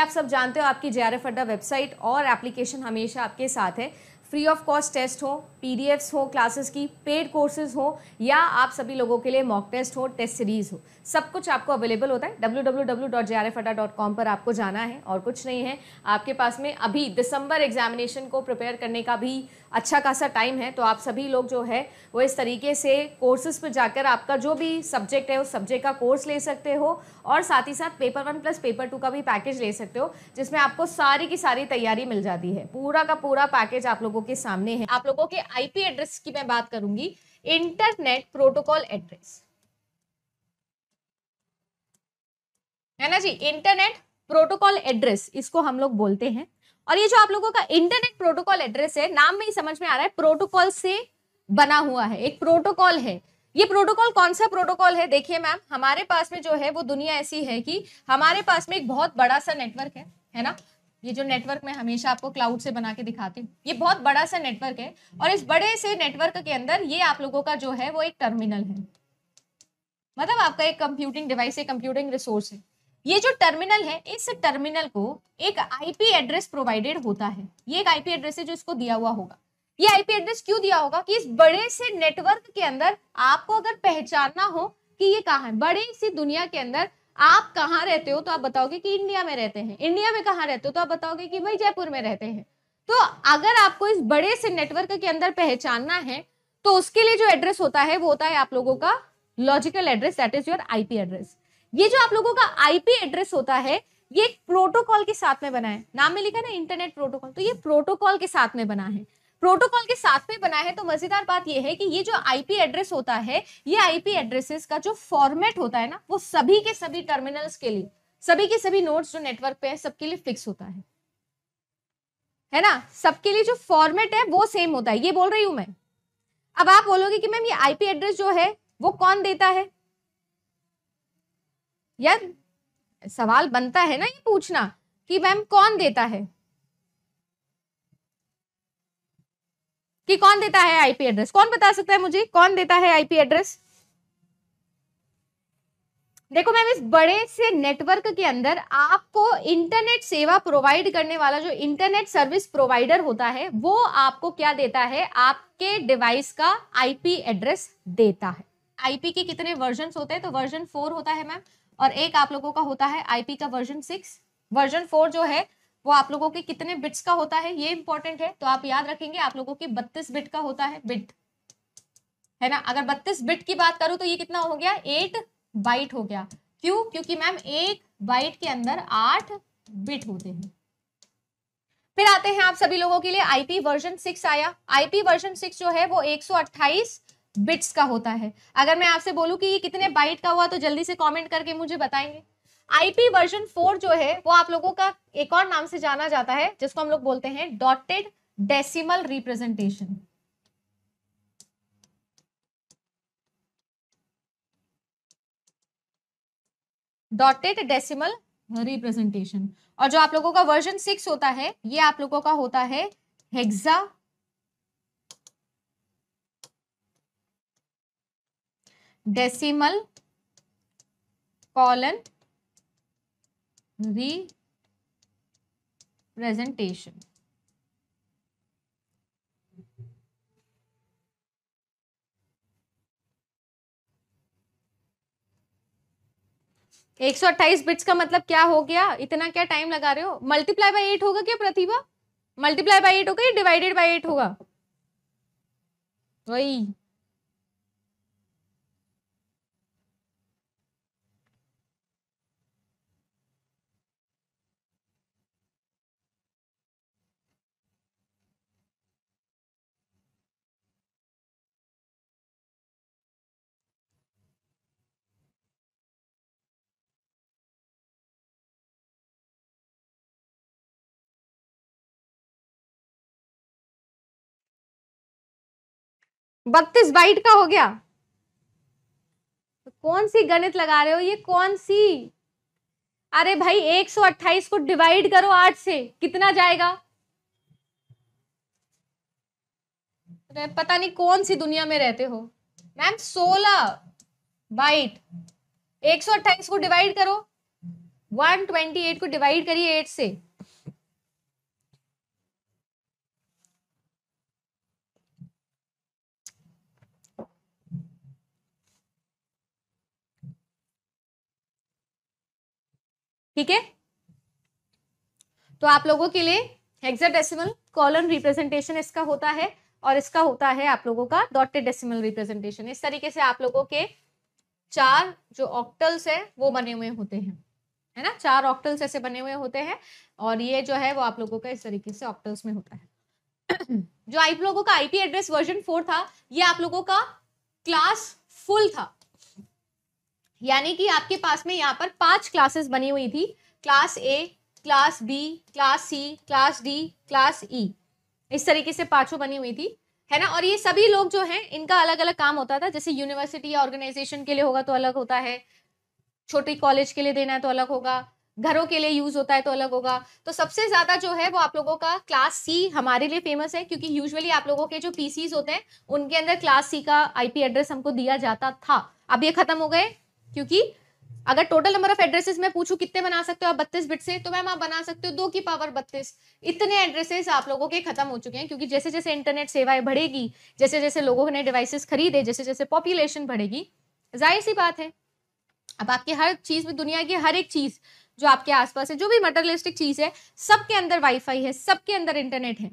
आप सब जानते हो आपकी J R F Adda website और एप्लीकेशन हमेशा आपके साथ है फ्री ऑफ कॉस्ट टेस्ट हो पीडीएफ्स हो क्लासेस की पेड कोर्सेज हो या आप सभी लोगों के लिए मॉक टेस्ट हो टेस्ट सीरीज हो सब कुछ आपको अवेलेबल होता है www.jrfata.com पर आपको जाना है और कुछ नहीं है आपके पास में अभी दिसंबर एग्जामिनेशन को प्रिपेयर करने का भी अच्छा खासा टाइम है तो आप सभी लोग जो है वो इस तरीके से कोर्सेज पर जाकर आपका जो भी सब्जेक्ट है उस सब्जेक्ट का कोर्स ले सकते हो और साथ ही साथ paper one plus paper two का भी पैकेज ले सकते हो जिसमें आपको सारी की सारी तैयारी मिल जाती है पूरा का पूरा पैकेज आप लोगों के सामने है आप लोगों के आई एड्रेस की मैं बात करूंगी इंटरनेट प्रोटोकॉल एड्रेस है ना जी इंटरनेट प्रोटोकॉल एड्रेस इसको हम लोग बोलते हैं और ये जो आप लोगों का इंटरनेट प्रोटोकॉल एड्रेस है नाम में ही समझ में आ रहा है प्रोटोकॉल से बना हुआ है एक प्रोटोकॉल है ये प्रोटोकॉल कौन सा प्रोटोकॉल है देखिए मैम हमारे पास में जो है वो दुनिया ऐसी है कि हमारे पास में एक बहुत बड़ा सा नेटवर्क है है ना ये जो नेटवर्क मैं हमेशा आपको क्लाउड से बना के दिखाती हूँ ये बहुत बड़ा सा नेटवर्क है और इस बड़े से नेटवर्क के अंदर ये आप लोगों का जो है वो एक टर्मिनल है मतलब आपका एक कंप्यूटिंग डिवाइस है कंप्यूटिंग रिसोर्स है ये जो टर्मिनल है इस टर्मिनल को एक आईपी एड्रेस प्रोवाइडेड होता है ये एक आईपी एड्रेस है जो इसको दिया हुआ होगा ये आईपी एड्रेस क्यों दिया होगा कि इस बड़े से नेटवर्क के अंदर आपको अगर पहचानना हो कि ये कहाँ है बड़े सी दुनिया के अंदर आप कहाँ रहते हो तो आप बताओगे कि इंडिया में रहते हैं इंडिया में कहाँ रहते हो तो आप बताओगे कि भाई जयपुर में रहते हैं तो अगर आपको इस बड़े से नेटवर्क के अंदर पहचानना है तो उसके लिए जो एड्रेस होता है वो होता है आप लोगों का logical address that is your IP address ये जो आप लोगों का आईपी एड्रेस होता है ये एक प्रोटोकॉल के साथ में बना है नाम में लिखा ना इंटरनेट प्रोटोकॉल तो ये प्रोटोकॉल के साथ में बना है प्रोटोकॉल के साथ में बना है तो मजेदार बात यह है कि ये जो आईपी एड्रेस होता है ये आईपी एड्रेसेस का जो फॉर्मेट होता है ना वो सभी के सभी टर्मिनल्स के लिए सभी के सभी नोड्स जो नेटवर्क पे है सबके लिए फिक्स होता है है ना सबके लिए जो फॉर्मेट है वो सेम होता है ये बोल रही हूं मैं अब आप बोलोगे कि मैम ये आईपी एड्रेस जो है वो कौन देता है या सवाल बनता है ना ये पूछना कि मैम कौन देता है कि कौन देता है आईपी एड्रेस कौन बता सकता है मुझे कौन देता है आईपी एड्रेस देखो मैम इस बड़े से नेटवर्क के अंदर आपको इंटरनेट सेवा प्रोवाइड करने वाला जो इंटरनेट सर्विस प्रोवाइडर होता है वो आपको क्या देता है आपके डिवाइस का आईपी एड्रेस देता है आईपी के कितने वर्जन होते हैं तो वर्जन फोर होता है मैम और एक आप लोगों का होता है आईपी का वर्जन सिक्स वर्जन फोर जो है वो आप लोगों के कितने बिट्स का होता है ये इंपॉर्टेंट है तो आप याद रखेंगे आप लोगों की बत्तीस बिट का होता है बिट है ना अगर बत्तीस बिट की बात करूं तो ये कितना हो गया एट बाइट हो गया क्यों क्योंकि मैम एक बाइट के अंदर आठ बिट होते हैं फिर आते हैं आप सभी लोगों के लिए आईपी वर्जन सिक्स आया आईपी वर्जन सिक्स जो है वो एक सौ अट्ठाईस बिट्स का होता है अगर मैं आपसे बोलूं कि ये कितने बाइट का हुआ तो जल्दी से कमेंट करके मुझे बताएंगे आईपी वर्जन फोर जो है वो आप लोगों का एक और नाम से जाना जाता है जिसको हम लोग बोलते हैं dotted decimal representation dotted decimal representation और जो आप लोगों का वर्जन सिक्स होता है ये आप लोगों का होता है hexadecimal colon representation एक सौ अट्ठाईस बिट्स का मतलब क्या हो गया इतना क्या टाइम लगा रहे हो मल्टीप्लाई बाई एट होगा क्या प्रतिभा मल्टीप्लाई बाई एट होगा या डिवाइडेड बाई एट होगा वही बत्तीस बाइट का हो गया तो कौन सी गणित लगा रहे हो ये कौन सी अरे भाई 128 को डिवाइड करो आठ से कितना जाएगा पता नहीं कौन सी दुनिया में रहते हो मैम 16 बाइट 128 को डिवाइड करो 128 को डिवाइड करिए 8 से ठीक है तो आप लोगों के लिए हेक्साडेसिमल कॉलन रिप्रेजेंटेशन इसका होता है और इसका होता है आप लोगों का डॉटेड डेसिमल रिप्रेजेंटेशन इस तरीके से आप लोगों के चार जो ऑक्टल्स है वो बने हुए होते हैं है ना चार ऑक्टल्स ऐसे बने हुए होते हैं और ये जो है वो आप लोगों का इस तरीके से ऑक्टल्स में होता है जो आप लोगों का आईपी एड्रेस वर्जन फोर था ये आप लोगों का क्लास फुल था यानी कि आपके पास में यहाँ पर पांच क्लासेस बनी हुई थी class A class B class C class D class E इस तरीके से पांचों बनी हुई थी है ना और ये सभी लोग जो हैं इनका अलग अलग काम होता था जैसे यूनिवर्सिटी या ऑर्गेनाइजेशन के लिए होगा तो अलग होता है छोटे कॉलेज के लिए देना है तो अलग होगा घरों के लिए यूज होता है तो अलग होगा तो सबसे ज्यादा जो है वो आप लोगों का क्लास सी हमारे लिए फेमस है क्योंकि यूजुअली आप लोगों के जो पीसीज होते हैं उनके अंदर क्लास सी का आईपी एड्रेस हमको दिया जाता था अब ये खत्म हो गए क्योंकि अगर टोटल नंबर ऑफ एड्रेसेस मैं पूछूं कितने बना सकते हो आप बत्तीस बिट से तो मैम आप बना सकते हो दो की पावर बत्तीस इतने एड्रेसेस आप लोगों के खत्म हो चुके हैं क्योंकि जैसे जैसे इंटरनेट सेवाएं बढ़ेगी जैसे जैसे लोगों ने डिवाइसेस खरीदे जैसे जैसे पॉपुलेशन बढ़ेगी जाहिर सी बात है अब आपकी हर चीज में दुनिया की हर एक चीज जो आपके आसपास है जो भी मटेरियलिस्टिक चीज है सबके अंदर वाईफाई है सबके अंदर इंटरनेट है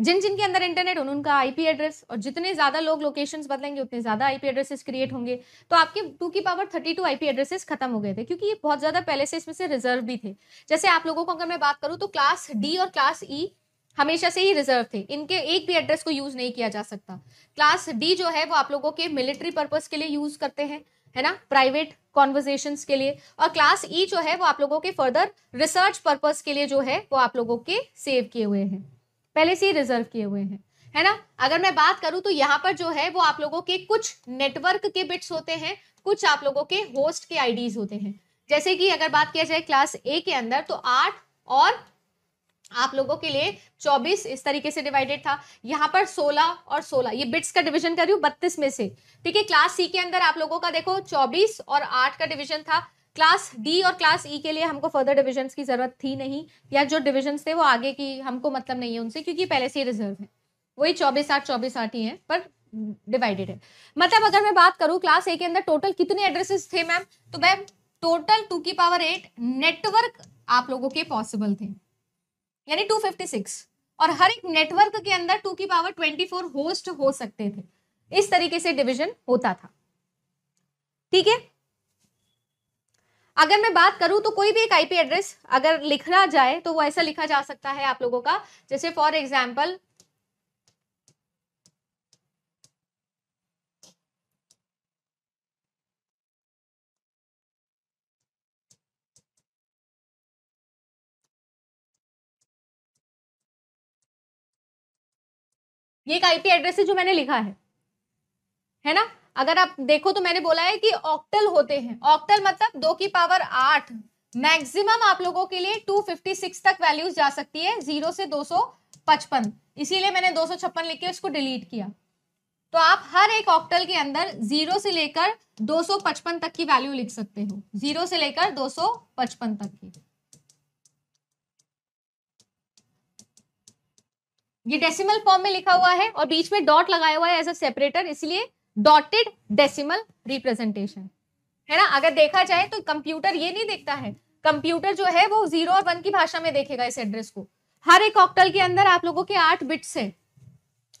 जिन जिन के अंदर इंटरनेट हो उनका आईपी एड्रेस और जितने ज्यादा लोग लोकेशंस बदलेंगे उतने ज्यादा आईपी एड्रेसेस क्रिएट होंगे तो आपके टू की power thirty two IP addresses खत्म हो गए थे क्योंकि ये बहुत ज्यादा पहले से इसमें से रिजर्व भी थे जैसे आप लोगों को अगर मैं बात करूँ तो क्लास डी और क्लास ई e, हमेशा से ही रिजर्व थे इनके एक भी एड्रेस को यूज नहीं किया जा सकता क्लास डी जो है वो आप लोगों के मिलिट्री पर्पज के लिए यूज करते हैं है ना प्राइवेट कॉन्वर्जेशन के लिए और क्लास ई e जो है वो आप लोगों के फर्दर रिसर्च पर्पज के लिए जो है वो आप लोगों के सेव किए हुए हैं पहले से ही रिजर्व किए हुए हैं है ना अगर मैं बात करूं तो यहाँ पर जो है वो आप लोगों के कुछ नेटवर्क के बिट्स होते हैं कुछ आप लोगों के होस्ट के आईडीज होते हैं जैसे कि अगर बात किया जाए क्लास ए के अंदर तो आठ और आप लोगों के लिए 24 इस तरीके से डिवाइडेड था यहाँ पर 16 और 16 ये बिट्स का डिवीजन कर रही हूँ बत्तीस में से ठीक है क्लास सी के अंदर आप लोगों का देखो 24 और 8 का डिवीजन था क्लास डी और क्लास ई e के लिए हमको फर्दर डिविजन की ज़रूरत थी नहीं या जो डिविजन थे वो आगे की हमको मतलब नहीं है उनसे क्योंकि पहले से ही रिजर्व है वही चौबीस आठ चौबीस आठ ही है पर डिवाइडेड है मतलब अगर मैं बात करूं क्लास ए के अंदर टोटल कितने एड्रेसेस थे मैम तो मैम टोटल टू की पावर एट नेटवर्क आप लोगों के पॉसिबल थे यानी टू फिफ्टी सिक्स और हर एक नेटवर्क के अंदर टू की पावर ट्वेंटी फोर होस्ट हो सकते थे इस तरीके से डिविजन होता था ठीक है अगर मैं बात करूं तो कोई भी एक आईपी एड्रेस अगर लिखना जाए तो वो ऐसा लिखा जा सकता है आप लोगों का जैसे फॉर एग्जाम्पल ये एक आईपी एड्रेस है जो मैंने लिखा है है ना अगर आप देखो तो मैंने बोला है कि ऑक्टल होते हैं ऑक्टल मतलब दो की पावर आठ मैक्सिमम आप लोगों के लिए 256 तक वैल्यूज जा सकती है जीरो से 255 इसीलिए मैंने 256 लिख के उसको डिलीट किया तो आप हर एक ऑक्टल के अंदर जीरो से लेकर 255 तक की वैल्यू लिख सकते हो जीरो से लेकर 255 तक की ये डेसिमल फॉर्म में लिखा हुआ है और बीच में डॉट लगाया हुआ है एज अ सेपरेटर इसलिए डॉटेड डेसिमल रिप्रेजेंटेशन है ना अगर देखा जाए तो कंप्यूटर ये नहीं देखता है कंप्यूटर जो है वो जीरो और वन की भाषा में देखेगा इस एड्रेस को हर एक ऑक्टल के अंदर आप लोगों के आठ बिट्स है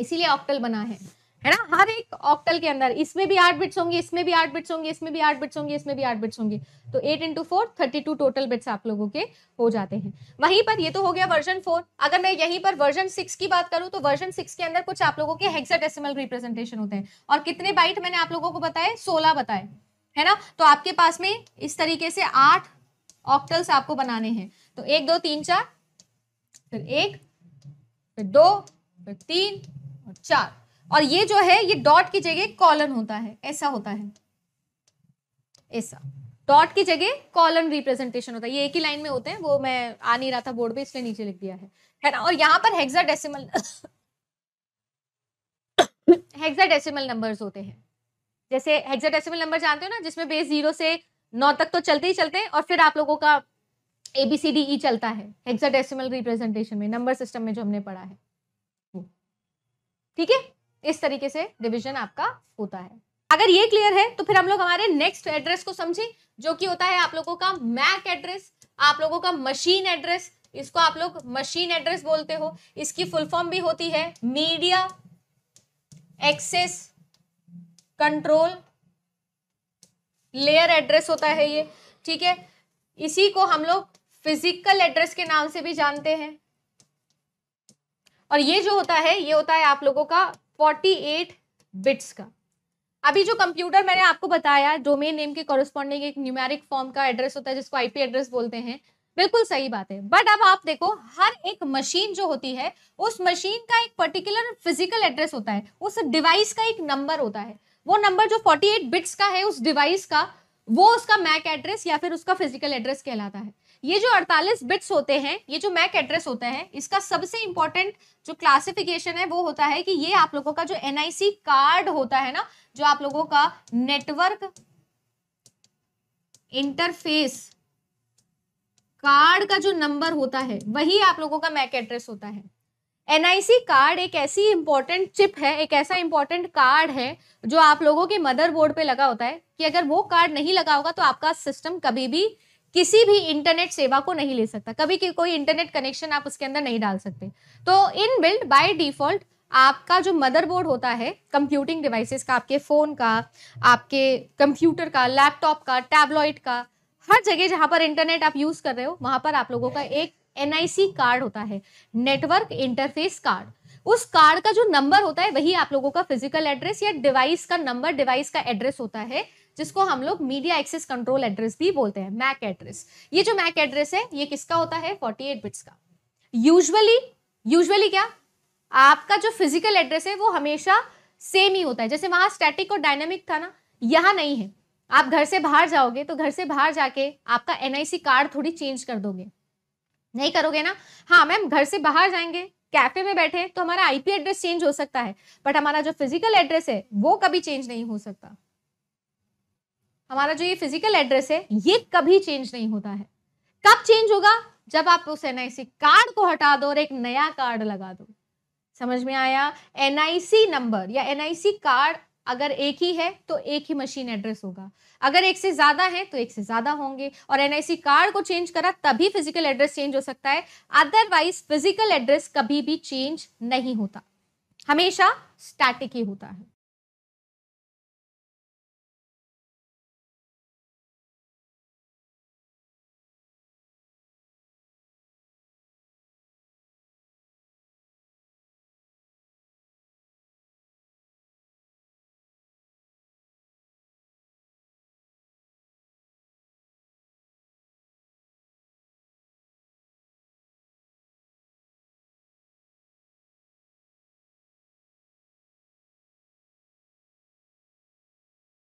इसीलिए ऑक्टल बना है है ना हर एक ऑक्टल के अंदर इसमें भी आठ बिट्स होंगे इसमें भी आठ बिट्स होंगे इसमें भी आठ बिट्स होंगे इसमें भी आठ बिट्स होंगे तो eight into four thirty two total bits आप लोगों के हो जाते हैं वहीं पर ये तो हो गया वर्जन फोर अगर मैं यहीं पर वर्जन सिक्स की बात करूं तो वर्जन सिक्स के अंदर कुछ आप लोगों के हेक्साडेसिमल रिप्रेजेंटेशन होते हैं और कितने बाइट मैंने आप लोगों को बताए सोलह बताए है ना तो आपके पास में इस तरीके से आठ ऑक्टल्स आपको बनाने हैं तो एक दो तीन चार फिर एक फिर दो फिर तीन और चार और ये जो है ये डॉट की जगह कॉलन होता है ऐसा होता है ऐसा डॉट की जगह कॉलन रिप्रेजेंटेशन होता है ये एक ही लाइन में होते हैं वो मैं आ नहीं रहा था बोर्ड पे इसलिए नीचे लिख दिया है है ना और यहाँ पर hexadecimal hexadecimal numbers होते हैं जैसे हेक्सा डेसिमल नंबर जानते हो ना जिसमें बेस जीरो से नौ तक तो चलते ही चलते हैं और फिर आप लोगों का A B C D E चलता है हेक्सा डेसिमल रिप्रेजेंटेशन में नंबर सिस्टम में जो हमने पढ़ा है ठीक है इस तरीके से रिविजन आपका होता है अगर ये क्लियर है तो फिर हम लोग हमारे नेक्स्ट एड्रेस को समझें जो कि होता है आप लोगों का मैक एड्रेस आप लोगों का मशीन एड्रेस इसको आप लोग मशीन एड्रेस बोलते हो इसकी फुल फॉर्म भी होती है media access control layer address होता है ये ठीक है इसी को हम लोग फिजिकल एड्रेस के नाम से भी जानते हैं और ये जो होता है ये होता है आप लोगों का फोर्टी एट बिट्स का अभी जो कंप्यूटर मैंने आपको बताया डोमेन नेम के कॉरेस्पॉन्डिंग एक न्यूमेरिक फॉर्म का एड्रेस होता है जिसको आईपी एड्रेस बोलते हैं बिल्कुल सही बात है बट अब आप देखो हर एक मशीन जो होती है उस मशीन का एक पर्टिकुलर फिजिकल एड्रेस होता है उस डिवाइस का एक नंबर होता है वो नंबर जो 48 बिट्स का है उस डिवाइस का वो उसका मैक एड्रेस या फिर उसका फिजिकल एड्रेस कहलाता है ये जो 48 बिट्स होते हैं ये जो मैक एड्रेस होता है इसका सबसे इंपॉर्टेंट जो क्लासिफिकेशन है वो होता है कि ये आप लोगों का जो एनआईसी कार्ड होता है ना जो आप लोगों का नेटवर्क इंटरफेस कार्ड का जो नंबर होता है वही आप लोगों का मैक एड्रेस होता है एनआईसी कार्ड एक ऐसी इंपॉर्टेंट चिप है एक ऐसा इंपॉर्टेंट कार्ड है जो आप लोगों के मदरबोर्ड पे लगा होता है कि अगर वो कार्ड नहीं लगा होगा तो आपका सिस्टम कभी भी किसी भी इंटरनेट सेवा को नहीं ले सकता कभी की कोई इंटरनेट कनेक्शन आप उसके अंदर नहीं डाल सकते तो इन बिल्ड बाई डिफॉल्ट आपका जो मदरबोर्ड होता है कंप्यूटिंग डिवाइसेस का आपके फ़ोन का आपके कंप्यूटर का लैपटॉप का टैबलॉइड का हर जगह जहां पर इंटरनेट आप यूज़ कर रहे हो वहां पर आप लोगों का एक एन कार्ड होता है नेटवर्क इंटरफेस कार्ड उस कार्ड का जो नंबर होता है वही आप लोगों का फिजिकल एड्रेस या डिवाइस का नंबर डिवाइस का एड्रेस होता है जिसको हम लोग मीडिया एक्सेस कंट्रोल एड्रेस भी बोलते हैं मैक एड्रेस ये जो मैक एड्रेस है ये किसका होता है 48 बिट्स का यूजुअली यूजुअली क्या आपका जो फिजिकल एड्रेस है वो हमेशा सेम ही होता है जैसे वहां स्टैटिक और डायनामिक था ना यहाँ नहीं है आप घर से बाहर जाओगे तो घर से बाहर जाके आपका एनआईसी कार्ड थोड़ी चेंज कर दोगे नहीं करोगे ना हाँ मैम घर से बाहर जाएंगे कैफे में बैठे तो हमारा आईपी एड्रेस चेंज हो सकता है बट हमारा जो फिजिकल एड्रेस है वो कभी चेंज नहीं हो सकता हमारा जो ये फिजिकल एड्रेस है ये कभी चेंज नहीं होता है कब चेंज होगा जब आप उस एन कार्ड को हटा दो और एक नया कार्ड लगा दो समझ में आया एन नंबर या एन कार्ड अगर एक ही है तो एक ही मशीन एड्रेस होगा अगर एक से ज़्यादा है तो एक से ज़्यादा होंगे और एन कार्ड को चेंज करा तभी फिजिकल एड्रेस चेंज हो सकता है अदरवाइज फिजिकल एड्रेस कभी भी चेंज नहीं होता हमेशा स्टैटिक ही होता है